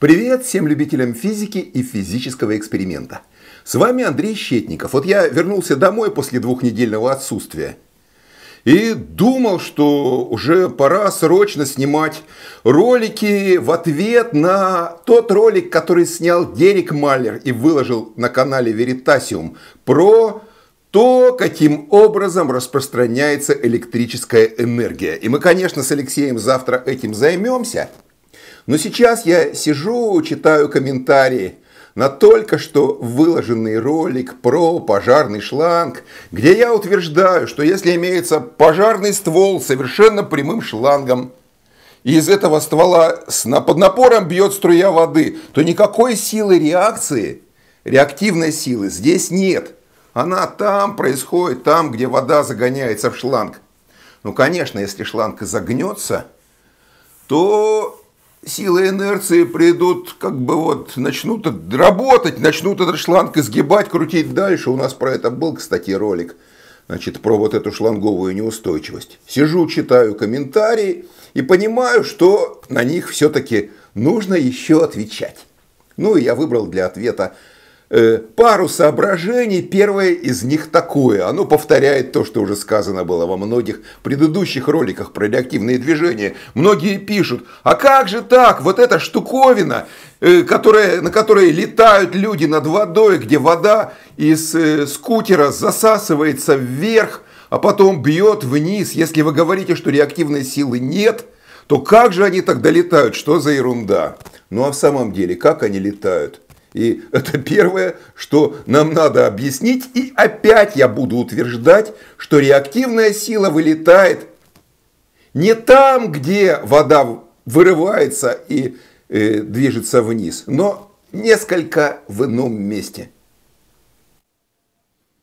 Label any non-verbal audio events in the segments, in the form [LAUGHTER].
Привет всем любителям физики и физического эксперимента. С вами Андрей Щетников. Вот я вернулся домой после двухнедельного отсутствия. И думал, что уже пора срочно снимать ролики в ответ на тот ролик, который снял Дерек Малер и выложил на канале Веритасиум про то, каким образом распространяется электрическая энергия. И мы, конечно, с Алексеем завтра этим займемся – но сейчас я сижу, читаю комментарии на только что выложенный ролик про пожарный шланг, где я утверждаю, что если имеется пожарный ствол с совершенно прямым шлангом, и из этого ствола под напором бьет струя воды, то никакой силы реакции, реактивной силы здесь нет. Она там происходит, там, где вода загоняется в шланг. Ну, конечно, если шланг загнется, то силы инерции придут, как бы вот начнут работать, начнут этот шланг изгибать, крутить дальше. У нас про это был, кстати, ролик, значит, про вот эту шланговую неустойчивость. Сижу, читаю комментарии и понимаю, что на них все-таки нужно еще отвечать. Ну и я выбрал для ответа Э, пару соображений. Первое из них такое. Оно повторяет то, что уже сказано было во многих предыдущих роликах про реактивные движения. Многие пишут, а как же так, вот эта штуковина, э, которая, на которой летают люди над водой, где вода из э, скутера засасывается вверх, а потом бьет вниз. Если вы говорите, что реактивной силы нет, то как же они тогда летают? Что за ерунда? Ну а в самом деле, как они летают? И это первое, что нам надо объяснить. И опять я буду утверждать, что реактивная сила вылетает не там, где вода вырывается и э, движется вниз, но несколько в ином месте.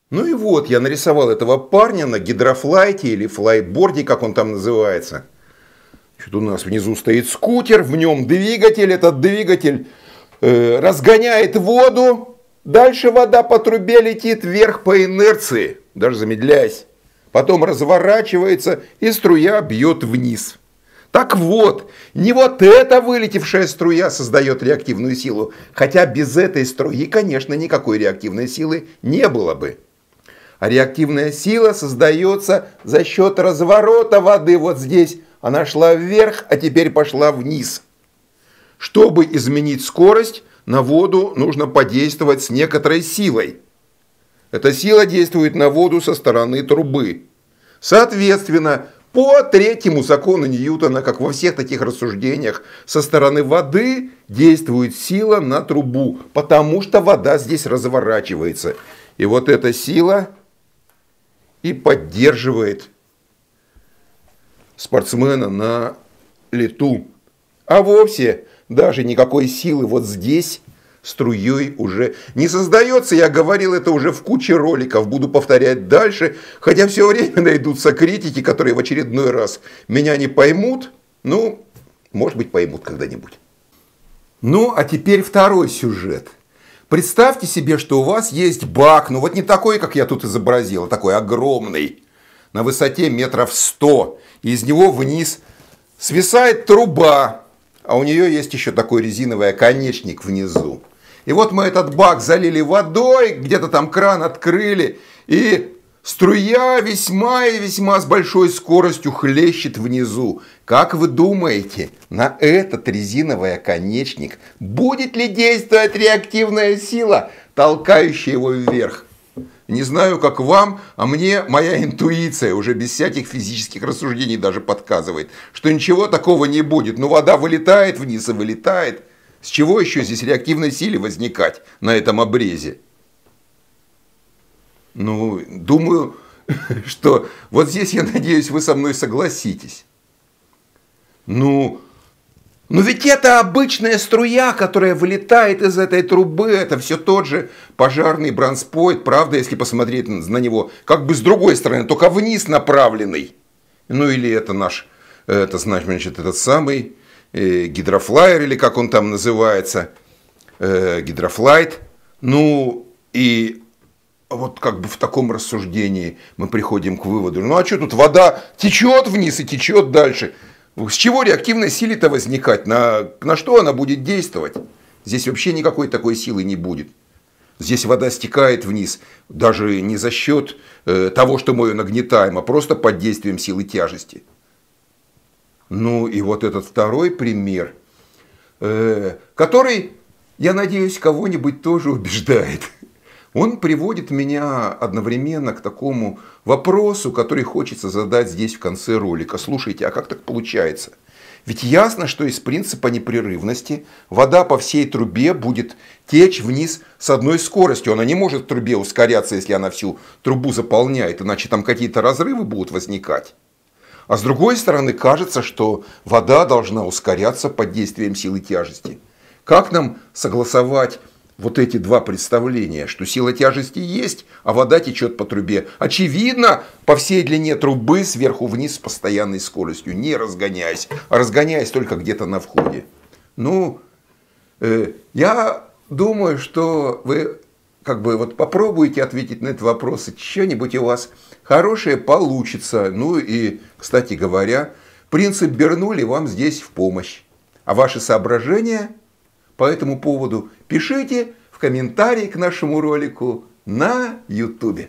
Ну и вот, я нарисовал этого парня на гидрофлайте или флайборде, как он там называется. Что-то у нас внизу стоит скутер, в нем двигатель, этот двигатель Э, разгоняет воду, дальше вода по трубе летит вверх по инерции, даже замедляясь. Потом разворачивается и струя бьет вниз. Так вот, не вот эта вылетевшая струя создает реактивную силу, хотя без этой струи, конечно, никакой реактивной силы не было бы. А реактивная сила создается за счет разворота воды вот здесь. Она шла вверх, а теперь пошла вниз. Чтобы изменить скорость, на воду нужно подействовать с некоторой силой. Эта сила действует на воду со стороны трубы. Соответственно, по третьему закону Ньютона, как во всех таких рассуждениях, со стороны воды действует сила на трубу, потому что вода здесь разворачивается. И вот эта сила и поддерживает спортсмена на лету. А вовсе даже никакой силы вот здесь струей уже не создается. Я говорил это уже в куче роликов, буду повторять дальше, хотя все время [LAUGHS] найдутся критики, которые в очередной раз меня не поймут. Ну, может быть, поймут когда-нибудь. Ну, а теперь второй сюжет. Представьте себе, что у вас есть бак, ну вот не такой, как я тут изобразил, а такой огромный, на высоте метров сто. и Из него вниз свисает труба, а у нее есть еще такой резиновый оконечник внизу. И вот мы этот бак залили водой, где-то там кран открыли, и Струя весьма и весьма с большой скоростью хлещет внизу. Как вы думаете, на этот резиновый оконечник будет ли действовать реактивная сила, толкающая его вверх? Не знаю, как вам, а мне моя интуиция уже без всяких физических рассуждений даже подказывает, что ничего такого не будет. Но ну, вода вылетает вниз и вылетает. С чего еще здесь реактивной силе возникать на этом обрезе? Ну, думаю, [LAUGHS] что вот здесь, я надеюсь, вы со мной согласитесь. Ну, но ведь это обычная струя, которая вылетает из этой трубы. Это все тот же пожарный бронспойт, правда, если посмотреть на него, как бы с другой стороны, только вниз направленный. Ну или это наш, это значит, этот самый э, гидрофлайер, или как он там называется, э, гидрофлайт. Ну и вот как бы в таком рассуждении мы приходим к выводу, ну а что тут вода течет вниз и течет дальше. С чего реактивная сила то возникать? На, на что она будет действовать? Здесь вообще никакой такой силы не будет. Здесь вода стекает вниз, даже не за счет э, того, что мы ее нагнетаем, а просто под действием силы тяжести. Ну и вот этот второй пример, э, который, я надеюсь, кого-нибудь тоже убеждает он приводит меня одновременно к такому вопросу, который хочется задать здесь в конце ролика. Слушайте, а как так получается? Ведь ясно, что из принципа непрерывности вода по всей трубе будет течь вниз с одной скоростью. Она не может в трубе ускоряться, если она всю трубу заполняет, иначе там какие-то разрывы будут возникать. А с другой стороны, кажется, что вода должна ускоряться под действием силы тяжести. Как нам согласовать вот эти два представления, что сила тяжести есть, а вода течет по трубе. Очевидно, по всей длине трубы сверху вниз с постоянной скоростью, не разгоняясь, а разгоняясь только где-то на входе. Ну, э, я думаю, что вы как бы вот попробуете ответить на этот вопрос, и что-нибудь у вас хорошее получится. Ну и, кстати говоря, принцип Бернули вам здесь в помощь. А ваши соображения – по этому поводу пишите в комментарии к нашему ролику на YouTube.